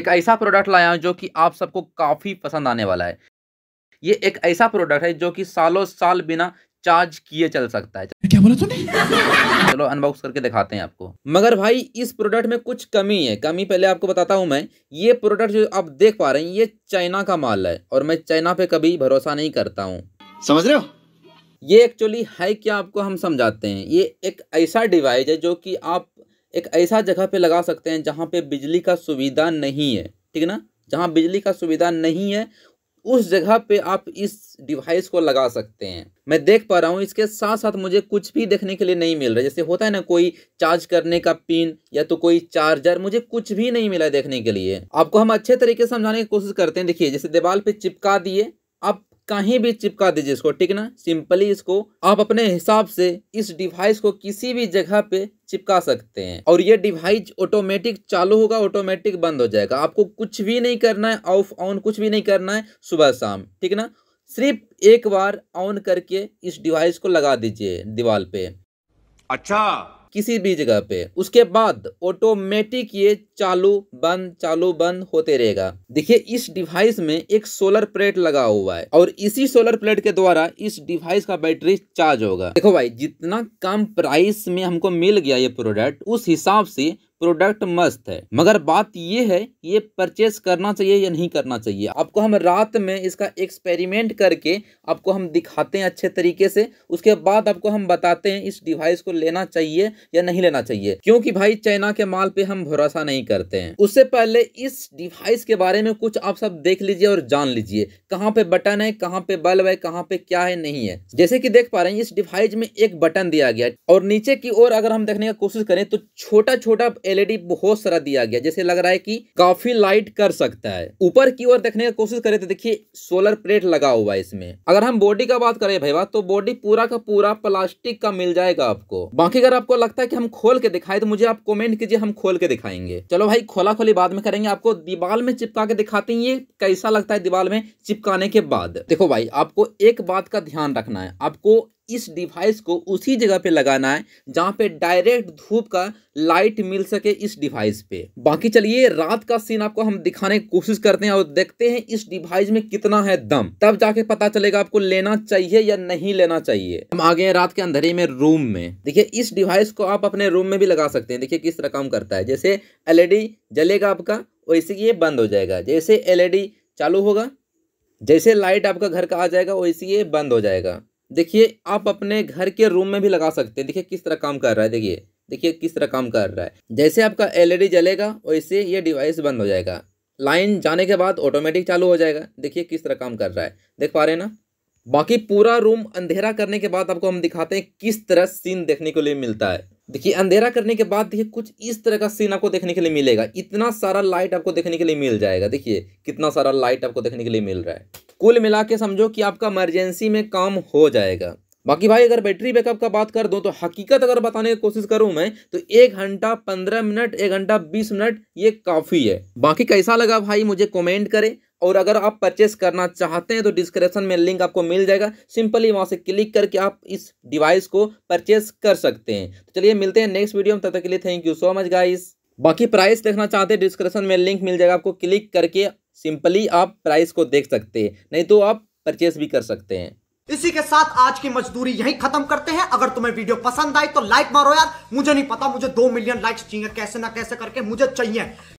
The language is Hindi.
एक ऐसा प्रोडक्ट लाया हूँ जो कि आप सबको काफ़ी पसंद आने वाला है ये एक ऐसा प्रोडक्ट है जो कि सालों साल बिना चार्ज किए चल सकता है क्या बोला तूने चलो अनबॉक्स करके दिखाते हैं आपको मगर भाई इस प्रोडक्ट में कुछ कमी है कमी पहले आपको बताता हूँ मैं ये प्रोडक्ट जो आप देख पा रहे हैं ये चाइना का माल है और मैं चाइना पे कभी भरोसा नहीं करता हूँ समझ रहे हो ये एक्चुअली है क्या आपको हम समझाते हैं ये एक ऐसा डिवाइस है जो कि आप एक ऐसा जगह पे लगा सकते हैं जहाँ पे बिजली का सुविधा नहीं है ठीक ना जहाँ बिजली का सुविधा नहीं है उस जगह पे आप इस डिवाइस को लगा सकते हैं मैं देख पा रहा हूँ इसके साथ साथ मुझे कुछ भी देखने के लिए नहीं मिल रहा जैसे होता है ना कोई चार्ज करने का पिन या तो कोई चार्जर मुझे कुछ भी नहीं मिला देखने के लिए आपको हम अच्छे तरीके से समझाने की कोशिश करते हैं देखिए जैसे दीवार पे चिपका दिए कहीं भी चिपका दीजिए इसको ठीक ना सिंपली इसको आप अपने हिसाब से इस डिवाइस को किसी भी जगह पे चिपका सकते हैं और ये डिवाइस ऑटोमेटिक चालू होगा ऑटोमेटिक बंद हो जाएगा आपको कुछ भी नहीं करना है ऑफ ऑन कुछ भी नहीं करना है सुबह शाम ठीक ना सिर्फ एक बार ऑन करके इस डिवाइस को लगा दीजिए दीवार पे अच्छा किसी भी जगह पे उसके बाद ऑटोमेटिक ये चालू बंद चालू बंद होते रहेगा देखिए इस डिवाइस में एक सोलर प्लेट लगा हुआ है और इसी सोलर प्लेट के द्वारा इस डिवाइस का बैटरी चार्ज होगा देखो भाई जितना कम प्राइस में हमको मिल गया ये प्रोडक्ट उस हिसाब से प्रोडक्ट मस्त है मगर बात ये है ये परचेस करना चाहिए या नहीं करना चाहिए आपको हम रात में इसका एक्सपेरिमेंट करके आपको हम दिखाते हैं अच्छे तरीके से उसके बाद आपको हम बताते हैं इस डिवाइस को लेना चाहिए या नहीं लेना चाहिए क्योंकि भाई चाइना के माल पे हम भरोसा नहीं करते हैं उससे पहले इस डिवाइस के बारे में कुछ आप सब देख लीजिए और जान लीजिए कहाँ पे बटन है कहाँ पे बल्ब है कहाँ पे क्या है नहीं है जैसे की देख पा रहे हैं इस डिवाइस में एक बटन दिया गया और नीचे की ओर अगर हम देखने की कोशिश करें तो छोटा छोटा एलईडी बहुत सारा दिया गया जैसे लग रहा है कि काफी लाइट कर सकता है ऊपर की ओर देखने की कोशिश करें तो देखिए सोलर प्लेट लगा हुआ है इसमें अगर हम बॉडी का बात करें भाई तो बॉडी पूरा का पूरा प्लास्टिक का मिल जाएगा आपको बाकी अगर आपको लगता है कि हम खोल के दिखाए तो मुझे आप कॉमेंट कीजिए हम खोल के दिखाएंगे चलो भाई खोला खोली बाद में करेंगे आपको दीवाल में चिपका के दिखाते हैं ये कैसा लगता है दीवाल में चिपकाने के बाद देखो भाई आपको एक बात का ध्यान रखना है आपको इस डिवाइस को उसी जगह पे लगाना है जहाँ पे डायरेक्ट धूप का लाइट मिल सके इस डिवाइस पे बाकी चलिए रात का सीन आपको हम दिखाने की कोशिश करते हैं और देखते हैं इस डिवाइस में कितना है दम तब जाके पता चलेगा आपको लेना चाहिए या नहीं लेना चाहिए हम आ गए रात के अंधेरे में रूम में देखिए इस डिवाइस को आप अपने रूम में भी लगा सकते हैं देखिए किस तरह काम करता है जैसे एलईडी e जलेगा आपका वैसे ये बंद हो जाएगा जैसे एल e चालू होगा जैसे लाइट आपका घर का आ जाएगा वैसे ये बंद हो जाएगा देखिए आप अपने घर के रूम में भी लगा सकते हैं देखिए किस तरह काम कर रहा है देखिए देखिए किस तरह काम कर रहा है जैसे आपका एलईडी e जलेगा वैसे ये डिवाइस बंद हो जाएगा लाइन जाने के बाद ऑटोमेटिक चालू हो जाएगा देखिए किस तरह काम कर रहा है देख पा रहे हैं ना बाकी पूरा रूम अंधेरा करने के बाद आपको हम दिखाते हैं किस तरह सीन देखने के लिए मिलता है देखिए अंधेरा करने के बाद देखिए कुछ इस तरह का सीन आपको देखने के लिए मिलेगा इतना सारा लाइट आपको देखने के लिए मिल जाएगा देखिए कितना सारा लाइट आपको देखने के लिए मिल रहा है कुल मिला के समझो कि आपका इमरजेंसी में काम हो जाएगा बाकी भाई अगर बैटरी बैकअप का बात कर दूं तो हकीकत अगर बताने की कोशिश करूं मैं तो एक घंटा पंद्रह मिनट एक घंटा बीस मिनट ये काफ़ी है बाकी कैसा लगा भाई मुझे कमेंट करें और अगर आप परचेस करना चाहते हैं तो डिस्क्रिप्शन में लिंक आपको मिल जाएगा सिंपली वहाँ से क्लिक करके आप इस डिवाइस को परचेस कर सकते हैं तो चलिए मिलते हैं नेक्स्ट वीडियो में तब तक के लिए thank you so much guys बाकी प्राइस देखना चाहते हैं डिस्क्रिप्शन में लिंक मिल जाएगा आपको क्लिक करके सिंपली आप प्राइस को देख सकते हैं नहीं तो आप परचेस भी कर सकते हैं इसी के साथ आज की मजदूरी यहीं खत्म करते हैं अगर तुम्हें वीडियो पसंद आई तो लाइक मारो यार मुझे नहीं पता मुझे दो मिलियन लाइक्स चाहिए कैसे ना कैसे करके मुझे चाहिए